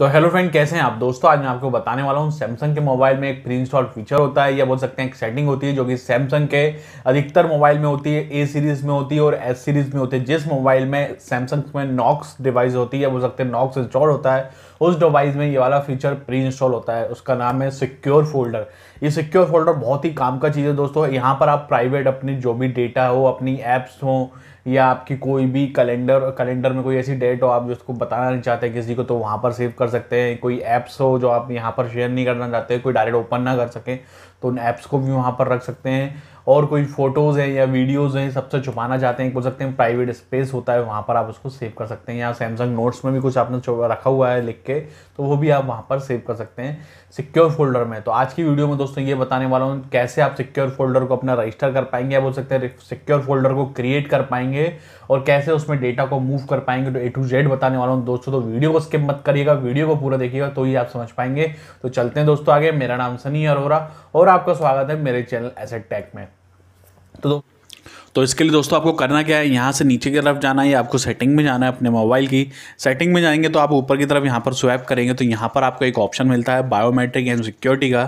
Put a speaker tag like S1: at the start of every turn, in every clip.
S1: तो hello friend कैसे हैं आप दोस्तों आज मैं आपको बताने वाला हूँ सैमसंग के मोबाइल में एक प्री इंस्टॉल फीचर होता है या बोल सकते हैं एक सेटिंग होती है जो कि सैमसंग के अधिकतर मोबाइल में होती है ए सीरीज में होती है और एस सीरीज में होती है जिस मोबाइल में सैमसंग में नॉक्स डिवाइस होती है या बोल सकते हैं नॉक्स इंस्टॉल होता है उस डिवाइस में ये वाला फीचर प्री इंस्टॉल होता है उसका नाम है सिक्योर फोल्डर ये सिक्योर फोल्डर बहुत ही काम का चीज़ है दोस्तों यहाँ पर आप प्राइवेट अपनी जो भी डेटा हो अपनी ऐप्स हो या आपकी कोई भी कैलेंडर कैलेंडर में कोई ऐसी डेट हो आप जिसको बताना नहीं चाहते किसी को तो वहाँ पर सेव कर सकते हैं कोई ऐप्स हो जो आप यहाँ पर शेयर नहीं करना चाहते कोई डायरेक्ट ओपन ना कर सकें तो उन ऐप्स को भी वहाँ पर रख सकते हैं और कोई फ़ोटोज़ हैं या वीडियोज़ हैं सबसे छुपाना चाहते हैं बोल सकते हैं प्राइवेट स्पेस होता है वहाँ पर आप उसको सेव कर सकते हैं या सैमसंग नोट्स में भी कुछ आपने रखा हुआ है लिख के तो वो भी आप वहाँ पर सेव कर सकते हैं सिक्योर फोल्डर में तो आज की वीडियो में दोस्तों ये बताने वाला हूँ कैसे आप सिक्योर फोल्डर को अपना रजिस्टर कर पाएंगे या बोल सकते हैं सिक्योर फोल्डर को क्रिएट कर पाएंगे और कैसे उसमें डेटा को मूव कर पाएंगे तो ए टू जेड बताने वाला हूँ दोस्तों तो वीडियो को स्किप मत करिएगा वीडियो को पूरा देखिएगा तो ही आप समझ पाएंगे तो चलते हैं दोस्तों आगे मेरा नाम सनी अरोरा और आपका स्वागत है मेरे चैनल एसेट टैक में तो तो इसके लिए दोस्तों आपको करना क्या है यहाँ से नीचे की तरफ जाना है आपको सेटिंग में जाना है अपने मोबाइल की सेटिंग में जाएंगे तो आप ऊपर की तरफ यहाँ पर स्वैप करेंगे तो यहाँ पर आपको एक ऑप्शन मिलता है बायोमेट्रिक एंड सिक्योरिटी का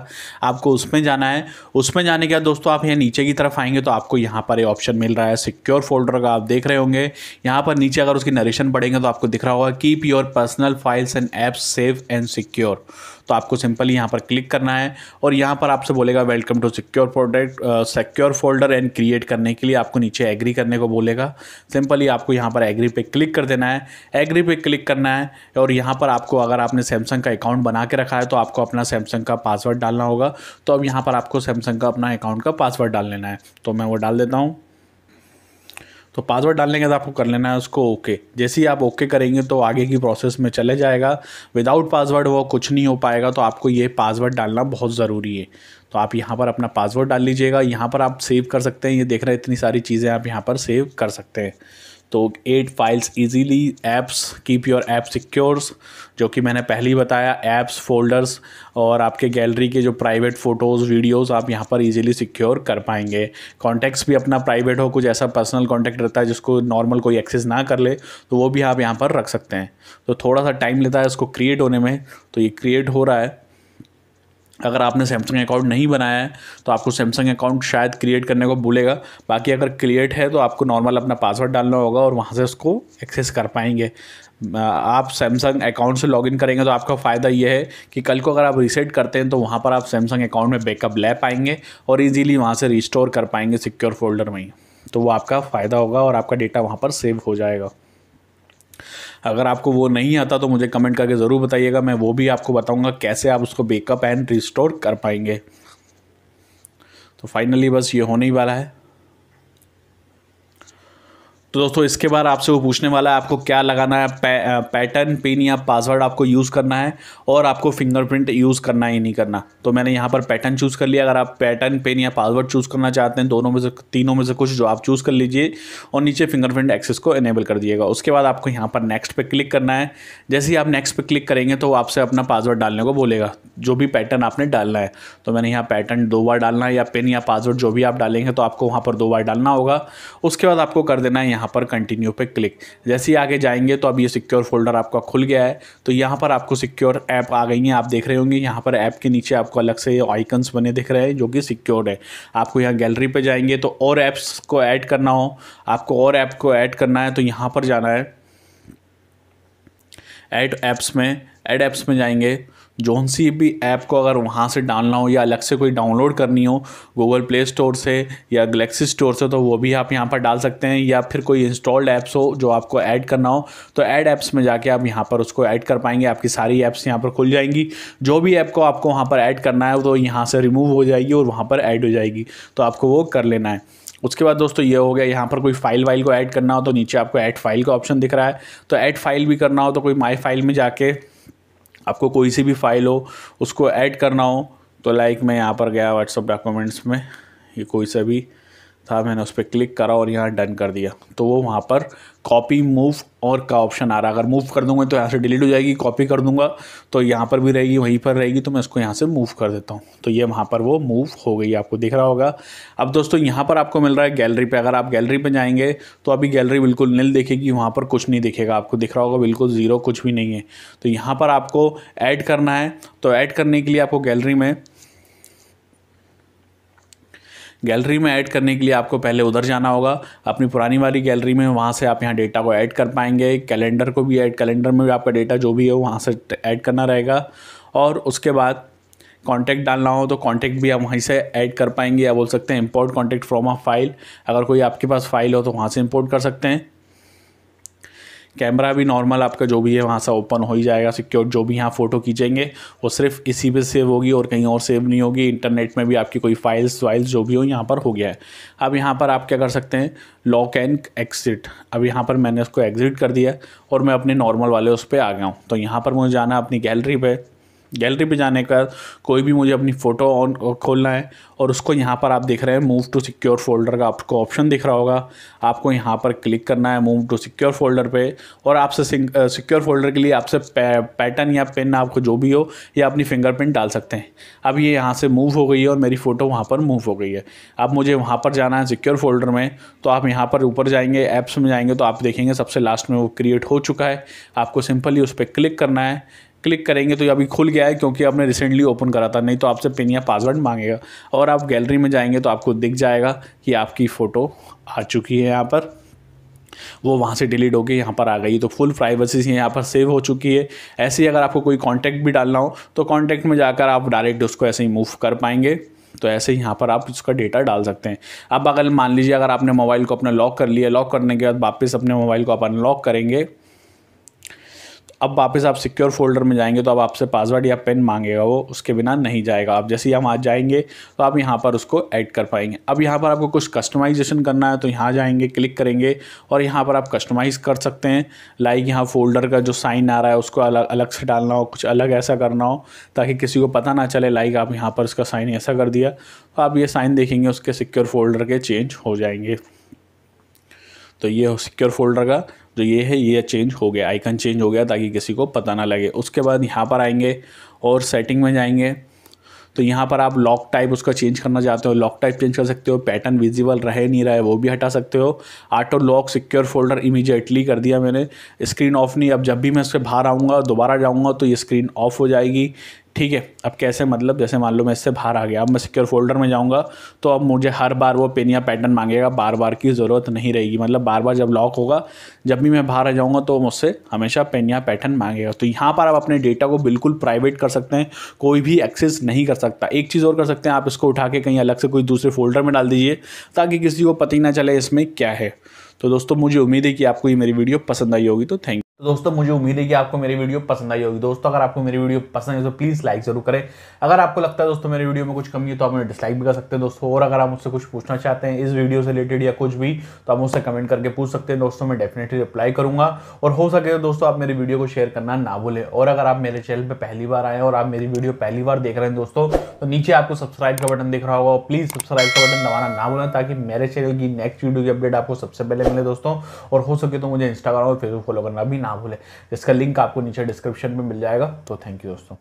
S1: आपको उसमें जाना है उसमें जाने के बाद दोस्तों आप यहाँ नीचे की तरफ आएंगे तो आपको यहाँ पर एक ऑप्शन मिल रहा है सिक्योर फोल्डर का आप देख रहे होंगे यहाँ पर नीचे अगर उसकी नरेशन पड़ेंगे तो आपको दिख रहा होगा keep your personal files and apps safe and secure तो आपको सिंपल यहाँ पर क्लिक करना है और यहाँ पर आपसे बोलेगा welcome to secure product secure folder and create करने के लिए आपको नीचे एग्री करने को बोलेगा सिंपली आपको यहाँ पर एग्री पे क्लिक कर देना है एग्री पे क्लिक करना है और यहाँ पर आपको अगर आपने सैमसंग का अकाउंट बना के रखा है तो आपको अपना सैमसंग का पासवर्ड डालना होगा तो अब यहाँ पर आपको सैमसंग का अपना अकाउंट का पासवर्ड डाल लेना है तो मैं वो डाल देता हूँ तो पासवर्ड डालने के बाद आपको कर लेना है उसको ओके जैसे ही आप ओके करेंगे तो आगे की प्रोसेस में चले जाएगा विदाउट पासवर्ड वो कुछ नहीं हो पाएगा तो आपको ये पासवर्ड डालना बहुत ज़रूरी है तो आप यहाँ पर अपना पासवर्ड डाल लीजिएगा यहाँ पर आप सेव कर सकते हैं ये देख रहे हैं इतनी सारी चीज़ें आप यहाँ पर सेव कर सकते हैं तो add files easily apps keep your app secures जो कि मैंने पहले ही बताया ऐप्स फोल्डर्स और आपके गैलरी के जो प्राइवेट फ़ोटोज़ वीडियोस आप यहाँ पर इजीली सिक्योर कर पाएंगे कॉन्टैक्ट्स भी अपना प्राइवेट हो कुछ ऐसा पर्सनल कॉन्टैक्ट रहता है जिसको नॉर्मल कोई एक्सेस ना कर ले तो वो भी आप यहाँ पर रख सकते हैं तो थोड़ा सा टाइम लेता है इसको क्रिएट होने में तो ये क्रिएट हो रहा है अगर आपने सैमसंग अकाउंट नहीं बनाया है तो आपको सैमसंग अकाउंट शायद क्रिएट करने को भूलेगा बाकी अगर क्रिएट है तो आपको नॉर्मल अपना पासवर्ड डालना होगा और वहाँ से उसको एक्सेस कर पाएंगे आप सैमसंग अकाउंट से लॉगिन करेंगे तो आपका फ़ायदा यह है कि कल को अगर आप रीसेट करते हैं तो वहाँ पर आप सैमसंग अकाउंट में बैकअप ले पाएंगे और ईजिली वहाँ से रिस्टोर कर पाएंगे सिक्योर फोल्डर में ही तो वो आपका फ़ायदा होगा और आपका डेटा वहाँ पर सेव हो जाएगा अगर आपको वो नहीं आता तो मुझे कमेंट करके ज़रूर बताइएगा मैं वो भी आपको बताऊंगा कैसे आप उसको बेकअप एंड रिस्टोर कर पाएंगे तो फाइनली बस ये होने ही वाला है तो दोस्तों इसके बाद आपसे वो पूछने वाला है आपको क्या लगाना है पैटर्न पिन या पासवर्ड आपको यूज़ करना है और आपको फिंगरप्रिंट यूज़ करना ही नहीं करना तो मैंने यहाँ पर पैटर्न चूज़ कर लिया अगर आप पैटर्न पिन या पासवर्ड चूज़ करना चाहते हैं दोनों में से तीनों में से कुछ जो आप चूज़ कर लीजिए और नीचे फिंगरप्रिंट एक्सेस को इनेबल कर दिएगा उसके बाद आपको यहाँ पर नेक्स्ट पर क्लिक करना है जैसे ही आप नेक्स्ट पर क्लिक करेंगे तो आपसे अपना पासवर्ड डालने को बोलेगा जो भी पैटर्न आपने डालना है तो मैंने यहाँ पैटर्न दो बार डालना है या पिन या पासवर्ड जो भी आप डालेंगे तो आपको वहाँ पर दो बार डालना होगा उसके बाद आपको कर देना है यहाँ यहाँ पर कंटिन्यू पे क्लिक जैसे ही आगे जाएंगे तो अब ये सिक्योर फोल्डर आपका खुल गया है तो यहाँ पर आपको सिक्योर ऐप आ गई हैं आप देख रहे होंगे यहाँ पर ऐप के नीचे आपको अलग से आइकन्स बने दिख रहे हैं जो कि सिक्योर्ड है आपको यहाँ गैलरी पर जाएंगे तो और ऐप्स को ऐड करना हो आपको और ऐप को ऐड करना है तो यहाँ पर जाना है एड ऐप्स में एड ऐप्स में जाएंगे जो सी भी ऐप को अगर वहाँ से डालना हो या अलग से कोई डाउनलोड करनी हो गूगल प्ले स्टोर से या गलेक्सी स्टोर से तो वो भी आप यहाँ पर डाल सकते हैं या फिर कोई इंस्टॉल्ड ऐप्स हो जो आपको ऐड करना हो तो ऐड ऐप्स में जाके आप यहाँ पर उसको ऐड कर पाएंगे आपकी सारी ऐप्स यहाँ पर खुल जाएंगी जो भी ऐप को आपको वहाँ पर ऐड करना है तो यहाँ से रिमूव हो जाएगी और वहाँ पर ऐड हो जाएगी तो आपको वो कर लेना है उसके बाद दोस्तों ये हो गया यहाँ पर कोई फाइल वाइल को ऐड करना हो तो नीचे आपको ऐड फाइल का ऑप्शन दिख रहा है तो ऐड फाइल भी करना हो तो कोई माई फाइल में जाके आपको कोई सी भी फाइल हो उसको ऐड करना हो तो लाइक मैं यहाँ पर गया व्हाट्सअप डॉक्यूमेंट्स में ये कोई सा भी था मैंने उस पर क्लिक करा और यहाँ डन कर दिया तो वो वहाँ पर कॉपी मूव और का ऑप्शन आ रहा है अगर मूव कर दूंगा तो यहाँ से डिलीट हो जाएगी कॉपी कर दूंगा तो यहाँ पर भी रहेगी वहीं पर रहेगी तो मैं इसको यहाँ से मूव कर देता हूँ तो ये वहाँ पर वो मूव हो गई आपको दिख रहा होगा अब दोस्तों यहाँ पर आपको मिल रहा है गैलरी पर अगर आप गैलरी पर जाएंगे तो अभी गैलरी बिल्कुल नील दिखेगी वहाँ पर कुछ नहीं दिखेगा आपको दिख रहा होगा बिल्कुल ज़ीरो कुछ भी नहीं है तो यहाँ पर आपको ऐड करना है तो ऐड करने के लिए आपको गैलरी में गैलरी में ऐड करने के लिए आपको पहले उधर जाना होगा अपनी पुरानी वाली गैलरी में वहाँ से आप यहाँ डेटा को ऐड कर पाएंगे कैलेंडर को भी ऐड कैलेंडर में भी आपका डेटा जो भी है वहाँ से ऐड करना रहेगा और उसके बाद कॉन्टैक्ट डालना हो तो कॉन्टैक्ट भी आप वहीं से ऐड कर पाएंगे या बोल सकते हैं import contact from a file अगर कोई आपके पास फाइल हो तो वहाँ से इंपोर्ट कर सकते हैं कैमरा भी नॉर्मल आपका जो भी है वहाँ से ओपन हो ही जाएगा सिक्योर जो भी यहाँ फ़ोटो खींचेंगे वो सिर्फ इसी पे सेव होगी और कहीं और सेव नहीं होगी इंटरनेट में भी आपकी कोई फाइल्स वाइल्स जो भी हो यहाँ पर हो गया है अब यहाँ पर आप क्या कर सकते हैं लॉक एंड एक्सिट अब यहाँ पर मैंने उसको एग्ज़िट कर दिया और मैं अपने नॉर्मल वाले उस पर आ गया हूँ तो यहाँ पर मुझे जाना अपनी गैलरी पर गैलरी पे जाने का कोई भी मुझे अपनी फ़ोटो ऑन खोलना है और उसको यहाँ पर आप देख रहे हैं मूव टू सिक्योर फोल्डर का आपको ऑप्शन दिख रहा होगा आपको यहाँ पर क्लिक करना है मूव टू सिक्योर फोल्डर पे और आपसे सिक्योर फोल्डर के लिए आपसे पैटर्न या पेन आपको जो भी हो या अपनी फिंगरप्रिंट डाल सकते हैं अब ये यहाँ से मूव हो गई है और मेरी फ़ोटो वहाँ पर मूव हो गई है अब मुझे वहाँ पर जाना है सिक्योर फोल्डर में तो आप यहाँ पर ऊपर जाएंगे ऐप्स में जाएंगे तो आप देखेंगे सबसे लास्ट में वो क्रिएट हो चुका है आपको सिंपली उस पर क्लिक करना है क्लिक करेंगे तो ये अभी खुल गया है क्योंकि आपने रिसेंटली ओपन करा था नहीं तो आपसे पिन या पासवर्ड मांगेगा और आप गैलरी में जाएंगे तो आपको दिख जाएगा कि आपकी फ़ोटो आ चुकी है यहाँ पर वो वहाँ से डिलीट होकर यहाँ पर आ गई तो फुल प्राइवेसी यहाँ पर सेव हो चुकी है ऐसे ही अगर आपको कोई कॉन्टैक्ट भी डालना हो तो कॉन्टैक्ट में जाकर आप डायरेक्ट उसको ऐसे ही मूव कर पाएंगे तो ऐसे ही यहाँ पर आप उसका डेटा डाल सकते हैं अब अगर मान लीजिए अगर आपने मोबाइल को अपना लॉक कर लिया लॉक करने के बाद वापस अपने मोबाइल को आप अनलॉक करेंगे अब वापस आप सिक्योर फोल्डर में जाएंगे तो अब आपसे पासवर्ड या पेन मांगेगा वो उसके बिना नहीं जाएगा आप जैसे ही हम आज जाएंगे तो आप यहाँ पर उसको ऐड कर पाएंगे अब यहाँ पर आपको कुछ कस्टमाइजेशन करना है तो यहाँ जाएंगे क्लिक करेंगे और यहाँ पर आप कस्टमाइज़ कर सकते हैं लाइक यहाँ फोल्डर का जो साइन आ रहा है उसको अलग अलग से डालना हो कुछ अलग ऐसा करना हो ताकि किसी को पता ना चले लाइक आप यहाँ पर उसका साइन ऐसा कर दिया तो आप ये साइन देखेंगे उसके सिक्योर फोल्डर के चेंज हो जाएंगे तो ये सिक्योर फोल्डर का जो ये है ये चेंज हो गया आइकन चेंज हो गया ताकि किसी को पता ना लगे उसके बाद यहाँ पर आएंगे और सेटिंग में जाएंगे तो यहाँ पर आप लॉक टाइप उसका चेंज करना चाहते हो लॉक टाइप चेंज कर सकते हो पैटर्न विजिबल रहे नहीं रहे वो भी हटा सकते हो auto lock secure folder immediately कर दिया मैंने स्क्रीन ऑफ नहीं अब जब भी मैं उससे बाहर आऊँगा दोबारा जाऊँगा तो ये स्क्रीन ऑफ हो जाएगी ठीक है अब कैसे मतलब जैसे मान लो मैं इससे बाहर आ गया अब मैं सिक्योर फोल्डर में जाऊंगा तो अब मुझे हर बार वो पेन या पैटर्न मांगेगा बार बार की ज़रूरत नहीं रहेगी मतलब बार बार जब लॉक होगा जब भी मैं बाहर आ जाऊंगा तो मुझसे हमेशा पेन या पैटर्न मांगेगा तो यहाँ पर आप अपने डेटा को बिल्कुल प्राइवेट कर सकते हैं कोई भी एक्सेस नहीं कर सकता एक चीज़ और कर सकते हैं आप इसको उठा के कहीं अलग से कोई दूसरे फोल्डर में डाल दीजिए ताकि किसी को पता ही ना चले इसमें क्या है तो दोस्तों मुझे उम्मीद है कि आपको ये मेरी वीडियो पसंद आई होगी तो थैंक तो दोस्तों मुझे उम्मीद है कि आपको मेरी वीडियो पसंद आई होगी दोस्तों अगर आपको मेरी वीडियो पसंद है तो प्लीज़ लाइक जरूर करें अगर आपको लगता है दोस्तों मेरी वीडियो में कुछ कमी है तो आप मुझे डिसलाइक भी कर सकते हैं दोस्तों और अगर आप मुझसे कुछ पूछना चाहते हैं इस वीडियो से रिलेटेड या कुछ भी तो आप मुझसे कमेंट करके पूछ सकते हैं दोस्तों मैं डेफिनेटली रिप्लाई करूँगा और हो सके तो दोस्तों आप मेरी वीडियो को शेयर करना ना भूलें और अगर आप मेरे चैनल पर पहली बार आए और आप मेरी वीडियो पहली बार देख रहे हैं दोस्तों तो नीचे आपको सब्सक्राइब का बटन दिख रहा होगा प्लीज़ सब्सक्राइब का बटन दबाना ना भूलें ताकि मेरे चैनल की नेक्स्ट वीडियो की अपडेट आपको सबसे पहले मिले दोस्तों और हो सके तो मुझे इंस्टाग्राम और फेसबुक फॉलो करना भी ना ना भूलें जिसका लिंक आपको नीचे डिस्क्रिप्शन में मिल जाएगा तो थैंक यू दोस्तों